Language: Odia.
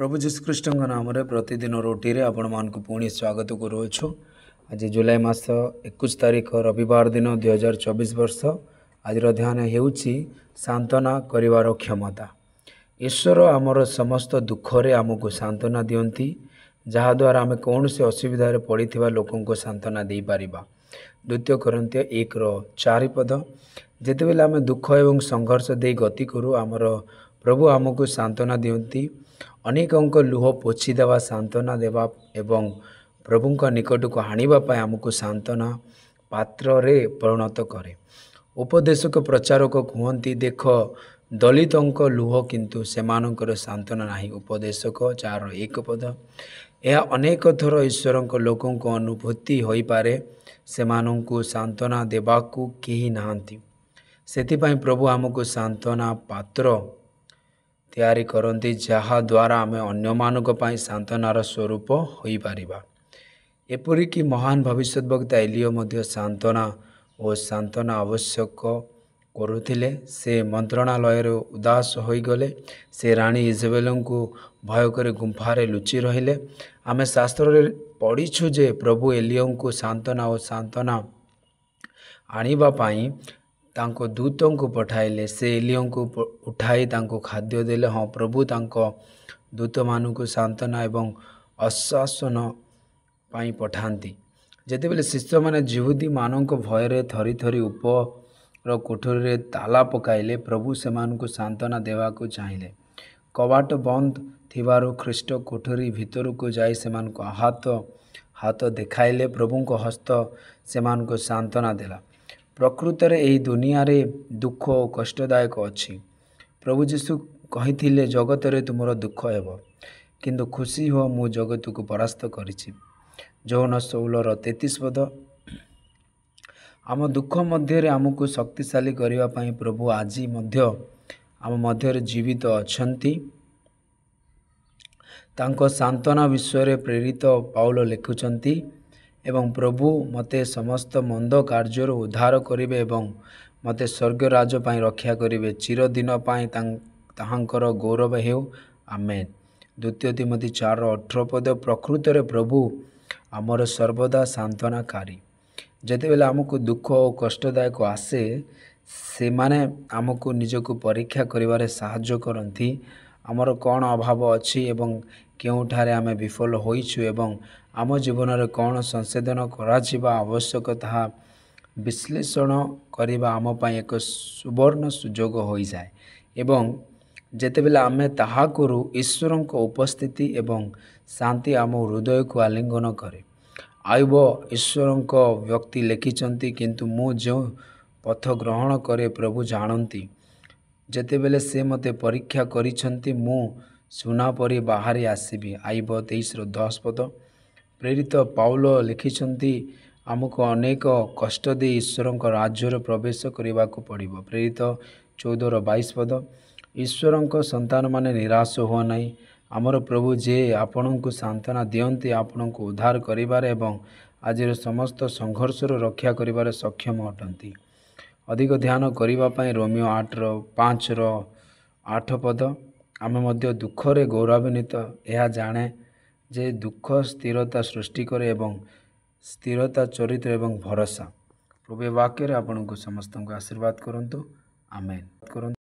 ପ୍ରଭୁ ଯୀଶୁଖ୍ରୀଷ୍ଟଙ୍କ ନାମରେ ପ୍ରତିଦିନ ରୁଟିରେ ଆପଣମାନଙ୍କୁ ପୁଣି ସ୍ୱାଗତ କରୁଅଛୁ ଆଜି ଜୁଲାଇ ମାସ ଏକୋଇଶ ତାରିଖ ରବିବାର ଦିନ ଦୁଇ ହଜାର ଚବିଶ ବର୍ଷ ଆଜିର ଧ୍ୟାନ ହେଉଛି ସାନ୍ତ୍ୱନା କରିବାର କ୍ଷମତା ଈଶ୍ୱର ଆମର ସମସ୍ତ ଦୁଃଖରେ ଆମକୁ ସାନ୍ତ୍ୱନା ଦିଅନ୍ତି ଯାହାଦ୍ୱାରା ଆମେ କୌଣସି ଅସୁବିଧାରେ ପଡ଼ିଥିବା ଲୋକଙ୍କୁ ସାନ୍ତ୍ୱନା ଦେଇପାରିବା ଦ୍ୱିତୀୟ କରନ୍ତି ଏକର ଚାରିପଦ ଯେତେବେଳେ ଆମେ ଦୁଃଖ ଏବଂ ସଂଘର୍ଷ ଦେଇ ଗତି କରୁ ଆମର ପ୍ରଭୁ ଆମକୁ ସାନ୍ତ୍ୱନା ଦିଅନ୍ତି ଅନେକଙ୍କ ଲୁହ ପୋଛି ଦେବା ସାନ୍ତ୍ୱନା ଦେବା ଏବଂ ପ୍ରଭୁଙ୍କ ନିକଟକୁ ଆଣିବା ପାଇଁ ଆମକୁ ସାନ୍ତ୍ୱନା ପାତ୍ରରେ ପରିଣତ କରେ ଉପଦେଶକ ପ୍ରଚାରକ କୁହନ୍ତି ଦେଖ ଦଳିତଙ୍କ ଲୁହ କିନ୍ତୁ ସେମାନଙ୍କର ସାନ୍ତ୍ୱନା ନାହିଁ ଉପଦେଶକ ଯାହାର ଏକ ପଦ ଏହା ଅନେକ ଥର ଈଶ୍ୱରଙ୍କ ଲୋକଙ୍କ ଅନୁଭୂତି ହୋଇପାରେ ସେମାନଙ୍କୁ ସାନ୍ତ୍ୱନା ଦେବାକୁ କେହି ନାହାନ୍ତି ସେଥିପାଇଁ ପ୍ରଭୁ ଆମକୁ ସାନ୍ତ୍ୱନା ପାତ୍ର ତିଆରି କରନ୍ତି ଯାହାଦ୍ୱାରା ଆମେ ଅନ୍ୟମାନଙ୍କ ପାଇଁ ସାନ୍ତ୍ୱନାର ସ୍ୱରୂପ ହୋଇପାରିବା ଏପରିକି ମହାନ ଭବିଷ୍ୟତ ବକ୍ତା ଏଲିଓ ମଧ୍ୟ ସାନ୍ତ୍ୱନା ଓ ସାନ୍ତ୍ୱନା ଆବଶ୍ୟକ କରୁଥିଲେ ସେ ମନ୍ତ୍ରଣାଳୟରୁ ଉଦାସ ହୋଇଗଲେ ସେ ରାଣୀ ଇଜବେଲଙ୍କୁ ଭୟ କରି ଗୁମ୍ଫାରେ ଲୁଚି ରହିଲେ ଆମେ ଶାସ୍ତ୍ରରେ ପଢ଼ିଛୁ ଯେ ପ୍ରଭୁ ଏଲିଓଙ୍କୁ ସାନ୍ତ୍ୱନା ଓ ସାନ୍ତ୍ୱନା ଆଣିବା ପାଇଁ ତାଙ୍କ ଦୂତଙ୍କୁ ପଠାଇଲେ ସେ ଏଲିଓଙ୍କୁ ଉଠାଇ ତାଙ୍କୁ ଖାଦ୍ୟ ଦେଲେ ହଁ ପ୍ରଭୁ ତାଙ୍କ ଦୂତମାନଙ୍କୁ ସାନ୍ତ୍ୱନା ଏବଂ ଆଶ୍ୱାସନ ପାଇଁ ପଠାନ୍ତି ଯେତେବେଳେ ଶିଷ୍ୟମାନେ ଜିହୁଦୀମାନଙ୍କ ଭୟରେ ଥରି ଥରି ଉପର କୋଠରୀରେ ତାଲା ପକାଇଲେ ପ୍ରଭୁ ସେମାନଙ୍କୁ ସାନ୍ତ୍ୱନା ଦେବାକୁ ଚାହିଁଲେ କବାଟ ବନ୍ଦ ଥିବାରୁ ଖ୍ରୀଷ୍ଟ କୋଠରୀ ଭିତରକୁ ଯାଇ ସେମାନଙ୍କୁ ଆହତ ହାତ ଦେଖାଇଲେ ପ୍ରଭୁଙ୍କ ହସ୍ତ ସେମାନଙ୍କୁ ସାନ୍ତ୍ୱନା ଦେଲା ପ୍ରକୃତରେ ଏହି ଦୁନିଆରେ ଦୁଃଖ ଓ କଷ୍ଟଦାୟକ ଅଛି ପ୍ରଭୁ ଯୀଶୁ କହିଥିଲେ ଜଗତରେ ତୁମର ଦୁଃଖ ହେବ କିନ୍ତୁ ଖୁସି ହୁଅ ମୁଁ ଜଗତକୁ ପରାସ୍ତ କରିଛି ଯୌନ ଷୋହଳର ତେତିଶ ପଦ ଆମ ଦୁଃଖ ମଧ୍ୟରେ ଆମକୁ ଶକ୍ତିଶାଳୀ କରିବା ପାଇଁ ପ୍ରଭୁ ଆଜି ମଧ୍ୟ ଆମ ମଧ୍ୟରେ ଜୀବିତ ଅଛନ୍ତି ତାଙ୍କ ସାନ୍ତ୍ୱନା ବିଷୟରେ ପ୍ରେରିତ ପାଉଲ ଲେଖୁଛନ୍ତି ଏବଂ ପ୍ରଭୁ ମୋତେ ସମସ୍ତ ମନ୍ଦ କାର୍ଯ୍ୟରୁ ଉଦ୍ଧାର କରିବେ ଏବଂ ମୋତେ ସ୍ୱର୍ଗ ରାଜ ପାଇଁ ରକ୍ଷା କରିବେ ଚିରଦିନ ପାଇଁ ତାହାଙ୍କର ଗୌରବ ହେଉ ଆମେ ଦ୍ୱିତୀୟ ତିମତି ଚାର ଅଠର ପଦ ପ୍ରକୃତରେ ପ୍ରଭୁ ଆମର ସର୍ବଦା ସାନ୍ତ୍ୱନାକାରୀ ଯେତେବେଳେ ଆମକୁ ଦୁଃଖ ଓ କଷ୍ଟଦାୟକ ଆସେ ସେମାନେ ଆମକୁ ନିଜକୁ ପରୀକ୍ଷା କରିବାରେ ସାହାଯ୍ୟ କରନ୍ତି ଆମର କ'ଣ ଅଭାବ ଅଛି ଏବଂ କେଉଁଠାରେ ଆମେ ବିଫଲ ହୋଇଛୁ ଏବଂ ଆମ ଜୀବନରେ କ'ଣ ସଂଶୋଧନ କରାଯିବା ଆବଶ୍ୟକ ତାହା ବିଶ୍ଳେଷଣ କରିବା ଆମ ପାଇଁ ଏକ ସୁବର୍ଣ୍ଣ ସୁଯୋଗ ହୋଇଯାଏ ଏବଂ ଯେତେବେଳେ ଆମେ ତାହା କରୁ ଈଶ୍ୱରଙ୍କ ଉପସ୍ଥିତି ଏବଂ ଶାନ୍ତି ଆମ ହୃଦୟକୁ ଆଲିଙ୍ଗନ କରେ ଆୟୁବ ଈଶ୍ୱରଙ୍କ ବ୍ୟକ୍ତି ଲେଖିଛନ୍ତି କିନ୍ତୁ ମୁଁ ଯେଉଁ ପଥ ଗ୍ରହଣ କରେ ପ୍ରଭୁ ଜାଣନ୍ତି ଯେତେବେଳେ ସେ ମୋତେ ପରୀକ୍ଷା କରିଛନ୍ତି ମୁଁ ସୁନା ପରି ବାହାରି ଆସିବି ଆଇବ ତେଇଶର ଦଶ ପଦ ପ୍ରେରିତ ପାଉଲ ଲେଖିଛନ୍ତି ଆମକୁ ଅନେକ କଷ୍ଟ ଦେଇ ଈଶ୍ୱରଙ୍କ ରାଜ୍ୟରେ ପ୍ରବେଶ କରିବାକୁ ପଡ଼ିବ ପ୍ରେରିତ ଚଉଦର ବାଇଶ ପଦ ଈଶ୍ୱରଙ୍କ ସନ୍ତାନମାନେ ନିରାଶ ହୁଅ ନାହିଁ ଆମର ପ୍ରଭୁ ଯିଏ ଆପଣଙ୍କୁ ସାନ୍ତ୍ୱନା ଦିଅନ୍ତି ଆପଣଙ୍କୁ ଉଦ୍ଧାର କରିବାରେ ଏବଂ ଆଜିର ସମସ୍ତ ସଂଘର୍ଷରୁ ରକ୍ଷା କରିବାରେ ସକ୍ଷମ ଅଟନ୍ତି ଅଧିକ ଧ୍ୟାନ କରିବା ପାଇଁ ରୋମିଓ ଆଠର ପାଞ୍ଚର ଆଠ ପଦ ଆମେ ମଧ୍ୟ ଦୁଃଖରେ ଗୌରବାନ୍ୱିତ ଏହା ଜାଣେ ଯେ ଦୁଃଖ ସ୍ଥିରତା ସୃଷ୍ଟି କରେ ଏବଂ ସ୍ଥିରତା ଚରିତ୍ର ଏବଂ ଭରସା ପୂର୍ବେ ବାକ୍ୟରେ ଆପଣଙ୍କୁ ସମସ୍ତଙ୍କୁ ଆଶୀର୍ବାଦ କରନ୍ତୁ ଆମେ କରନ୍ତୁ